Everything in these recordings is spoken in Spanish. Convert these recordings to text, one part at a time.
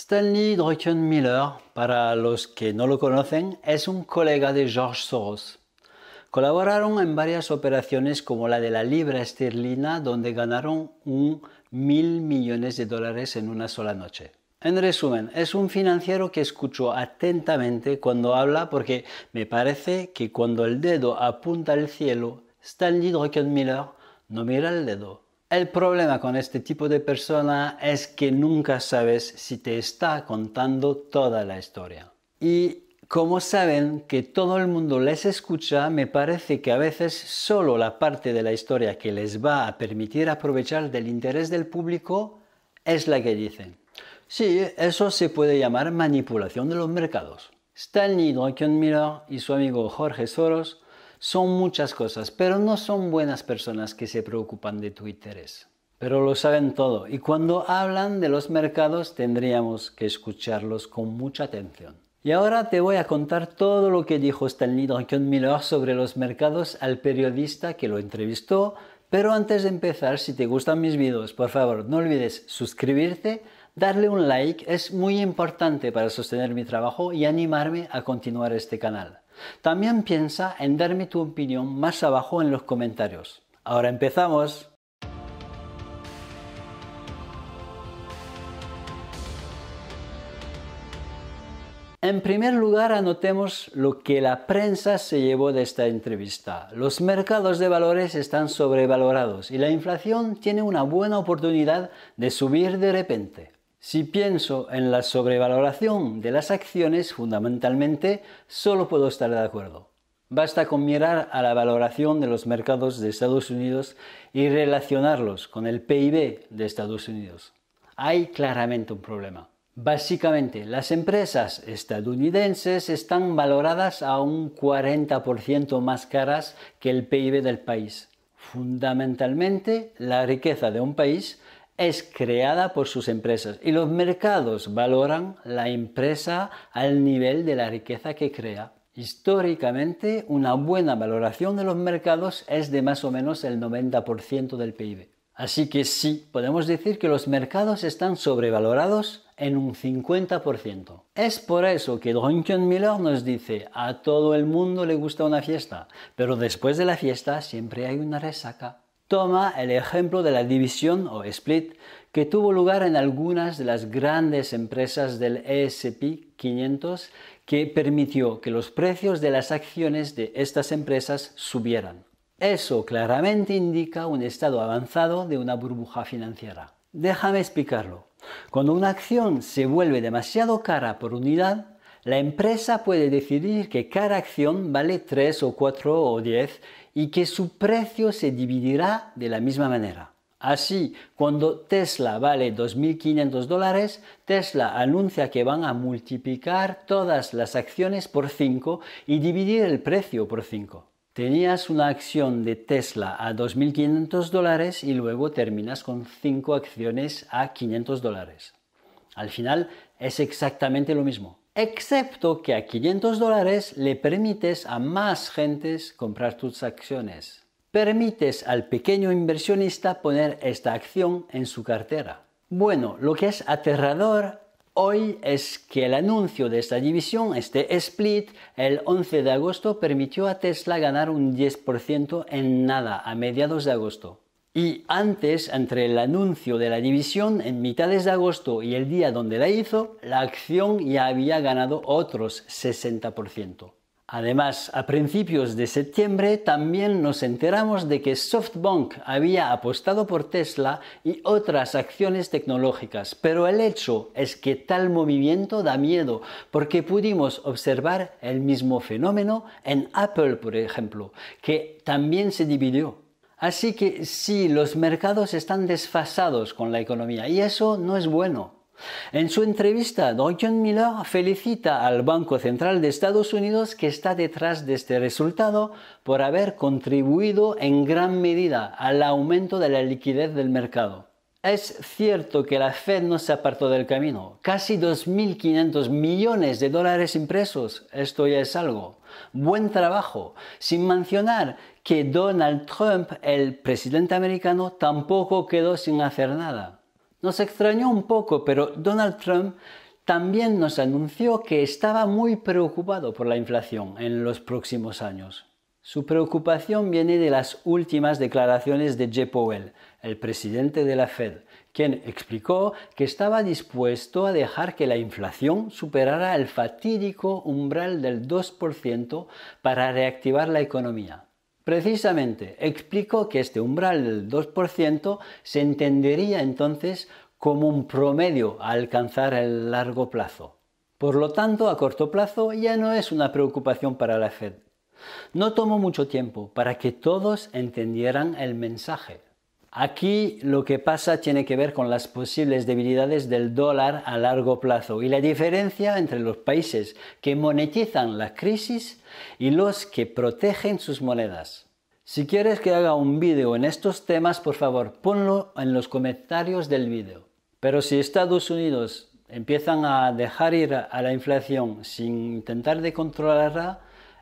Stanley Druckenmiller, para los que no lo conocen, es un colega de George Soros. Colaboraron en varias operaciones como la de la libra esterlina, donde ganaron un mil millones de dólares en una sola noche. En resumen, es un financiero que escucho atentamente cuando habla porque me parece que cuando el dedo apunta al cielo, Stanley Druckenmiller no mira el dedo, el problema con este tipo de persona es que nunca sabes si te está contando toda la historia. Y como saben que todo el mundo les escucha, me parece que a veces solo la parte de la historia que les va a permitir aprovechar del interés del público es la que dicen. Sí, eso se puede llamar manipulación de los mercados. Stanley Miller y su amigo Jorge Soros son muchas cosas, pero no son buenas personas que se preocupan de tu interés. Pero lo saben todo y cuando hablan de los mercados tendríamos que escucharlos con mucha atención. Y ahora te voy a contar todo lo que dijo Stanley Miller sobre los mercados al periodista que lo entrevistó, pero antes de empezar, si te gustan mis videos, por favor no olvides suscribirte, darle un like, es muy importante para sostener mi trabajo y animarme a continuar este canal. También piensa en darme tu opinión más abajo en los comentarios. Ahora empezamos. En primer lugar, anotemos lo que la prensa se llevó de esta entrevista. Los mercados de valores están sobrevalorados y la inflación tiene una buena oportunidad de subir de repente. Si pienso en la sobrevaloración de las acciones, fundamentalmente, solo puedo estar de acuerdo. Basta con mirar a la valoración de los mercados de Estados Unidos y relacionarlos con el PIB de Estados Unidos. Hay claramente un problema. Básicamente, las empresas estadounidenses están valoradas a un 40% más caras que el PIB del país. Fundamentalmente, la riqueza de un país es creada por sus empresas y los mercados valoran la empresa al nivel de la riqueza que crea. Históricamente, una buena valoración de los mercados es de más o menos el 90% del PIB. Así que sí, podemos decir que los mercados están sobrevalorados en un 50%. Es por eso que Don Drunken Miller nos dice, a todo el mundo le gusta una fiesta, pero después de la fiesta siempre hay una resaca toma el ejemplo de la división o split que tuvo lugar en algunas de las grandes empresas del ESP 500 que permitió que los precios de las acciones de estas empresas subieran. Eso claramente indica un estado avanzado de una burbuja financiera. Déjame explicarlo. Cuando una acción se vuelve demasiado cara por unidad, la empresa puede decidir que cada acción vale 3 o 4 o 10 y que su precio se dividirá de la misma manera. Así, cuando Tesla vale 2.500 dólares, Tesla anuncia que van a multiplicar todas las acciones por 5 y dividir el precio por 5. Tenías una acción de Tesla a 2.500 dólares y luego terminas con 5 acciones a 500 dólares. Al final es exactamente lo mismo excepto que a 500 dólares le permites a más gentes comprar tus acciones. Permites al pequeño inversionista poner esta acción en su cartera. Bueno, lo que es aterrador hoy es que el anuncio de esta división, este split, el 11 de agosto permitió a Tesla ganar un 10% en nada a mediados de agosto. Y antes, entre el anuncio de la división en mitades de agosto y el día donde la hizo, la acción ya había ganado otros 60%. Además, a principios de septiembre también nos enteramos de que SoftBank había apostado por Tesla y otras acciones tecnológicas, pero el hecho es que tal movimiento da miedo porque pudimos observar el mismo fenómeno en Apple, por ejemplo, que también se dividió. Así que sí, los mercados están desfasados con la economía y eso no es bueno. En su entrevista, John Miller felicita al Banco Central de Estados Unidos que está detrás de este resultado por haber contribuido en gran medida al aumento de la liquidez del mercado. Es cierto que la Fed no se apartó del camino. Casi 2.500 millones de dólares impresos. Esto ya es algo. Buen trabajo. Sin mencionar que Donald Trump, el presidente americano, tampoco quedó sin hacer nada. Nos extrañó un poco, pero Donald Trump también nos anunció que estaba muy preocupado por la inflación en los próximos años. Su preocupación viene de las últimas declaraciones de Jay Powell, el presidente de la Fed, quien explicó que estaba dispuesto a dejar que la inflación superara el fatídico umbral del 2% para reactivar la economía. Precisamente, explicó que este umbral del 2% se entendería entonces como un promedio a alcanzar el largo plazo. Por lo tanto, a corto plazo ya no es una preocupación para la Fed, no tomó mucho tiempo para que todos entendieran el mensaje. Aquí lo que pasa tiene que ver con las posibles debilidades del dólar a largo plazo y la diferencia entre los países que monetizan la crisis y los que protegen sus monedas. Si quieres que haga un vídeo en estos temas, por favor, ponlo en los comentarios del vídeo. Pero si Estados Unidos empiezan a dejar ir a la inflación sin intentar de controlarla,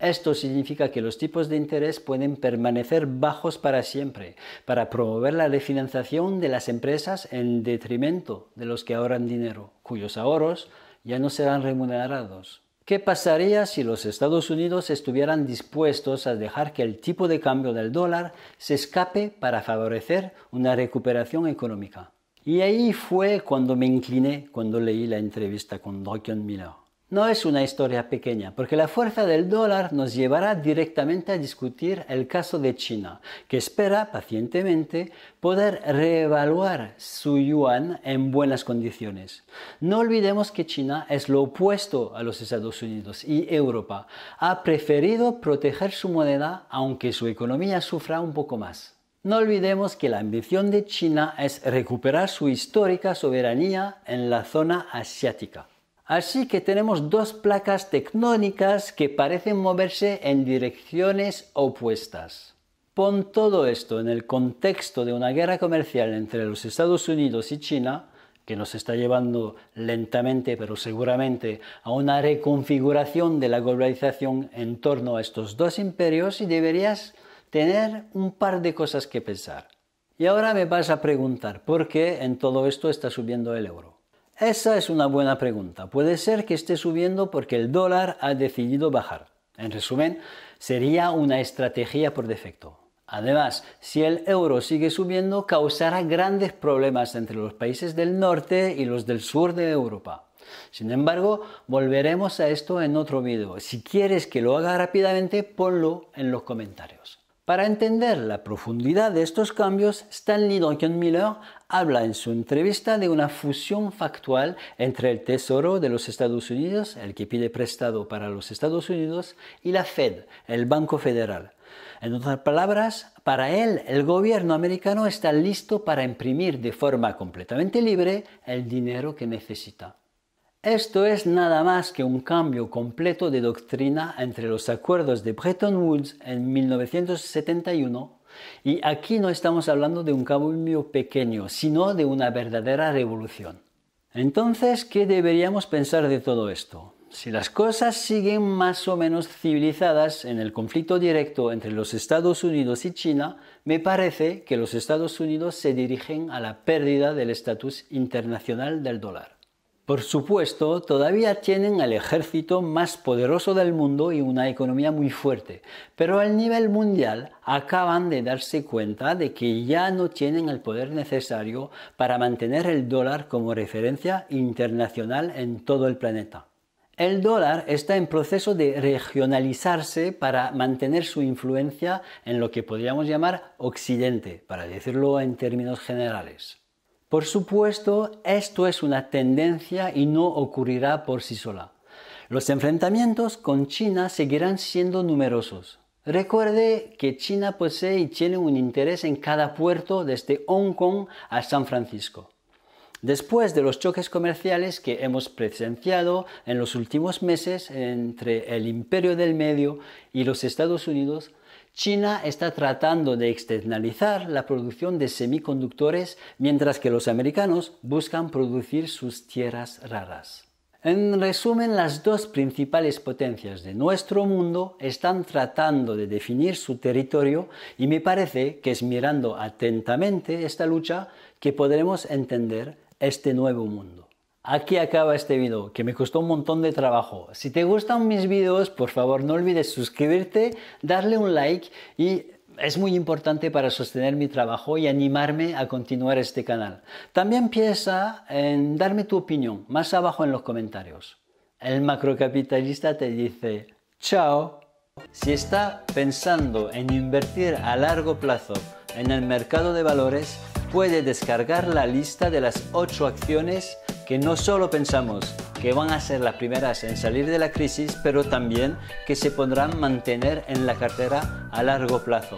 esto significa que los tipos de interés pueden permanecer bajos para siempre, para promover la refinanciación de las empresas en detrimento de los que ahorran dinero, cuyos ahorros ya no serán remunerados. ¿Qué pasaría si los Estados Unidos estuvieran dispuestos a dejar que el tipo de cambio del dólar se escape para favorecer una recuperación económica? Y ahí fue cuando me incliné cuando leí la entrevista con Dr. Miller. No es una historia pequeña, porque la fuerza del dólar nos llevará directamente a discutir el caso de China, que espera pacientemente poder reevaluar su yuan en buenas condiciones. No olvidemos que China es lo opuesto a los Estados Unidos y Europa. Ha preferido proteger su moneda aunque su economía sufra un poco más. No olvidemos que la ambición de China es recuperar su histórica soberanía en la zona asiática. Así que tenemos dos placas tectónicas que parecen moverse en direcciones opuestas. Pon todo esto en el contexto de una guerra comercial entre los Estados Unidos y China, que nos está llevando lentamente pero seguramente a una reconfiguración de la globalización en torno a estos dos imperios y deberías tener un par de cosas que pensar. Y ahora me vas a preguntar por qué en todo esto está subiendo el euro. Esa es una buena pregunta. Puede ser que esté subiendo porque el dólar ha decidido bajar. En resumen, sería una estrategia por defecto. Además, si el euro sigue subiendo, causará grandes problemas entre los países del norte y los del sur de Europa. Sin embargo, volveremos a esto en otro video. Si quieres que lo haga rápidamente, ponlo en los comentarios. Para entender la profundidad de estos cambios, Stanley Miller habla en su entrevista de una fusión factual entre el Tesoro de los Estados Unidos, el que pide prestado para los Estados Unidos, y la Fed, el Banco Federal. En otras palabras, para él el gobierno americano está listo para imprimir de forma completamente libre el dinero que necesita. Esto es nada más que un cambio completo de doctrina entre los acuerdos de Bretton Woods en 1971 y aquí no estamos hablando de un cambio pequeño, sino de una verdadera revolución. Entonces, ¿qué deberíamos pensar de todo esto? Si las cosas siguen más o menos civilizadas en el conflicto directo entre los Estados Unidos y China, me parece que los Estados Unidos se dirigen a la pérdida del estatus internacional del dólar. Por supuesto, todavía tienen el ejército más poderoso del mundo y una economía muy fuerte, pero a nivel mundial acaban de darse cuenta de que ya no tienen el poder necesario para mantener el dólar como referencia internacional en todo el planeta. El dólar está en proceso de regionalizarse para mantener su influencia en lo que podríamos llamar Occidente, para decirlo en términos generales. Por supuesto, esto es una tendencia y no ocurrirá por sí sola. Los enfrentamientos con China seguirán siendo numerosos. Recuerde que China posee y tiene un interés en cada puerto desde Hong Kong a San Francisco. Después de los choques comerciales que hemos presenciado en los últimos meses entre el imperio del medio y los Estados Unidos, China está tratando de externalizar la producción de semiconductores mientras que los americanos buscan producir sus tierras raras. En resumen, las dos principales potencias de nuestro mundo están tratando de definir su territorio y me parece que es mirando atentamente esta lucha que podremos entender este nuevo mundo. Aquí acaba este video, que me costó un montón de trabajo. Si te gustan mis videos, por favor no olvides suscribirte, darle un like y es muy importante para sostener mi trabajo y animarme a continuar este canal. También piensa en darme tu opinión más abajo en los comentarios. El macrocapitalista te dice, chao. Si está pensando en invertir a largo plazo en el mercado de valores, puede descargar la lista de las 8 acciones que no solo pensamos que van a ser las primeras en salir de la crisis, pero también que se podrán mantener en la cartera a largo plazo.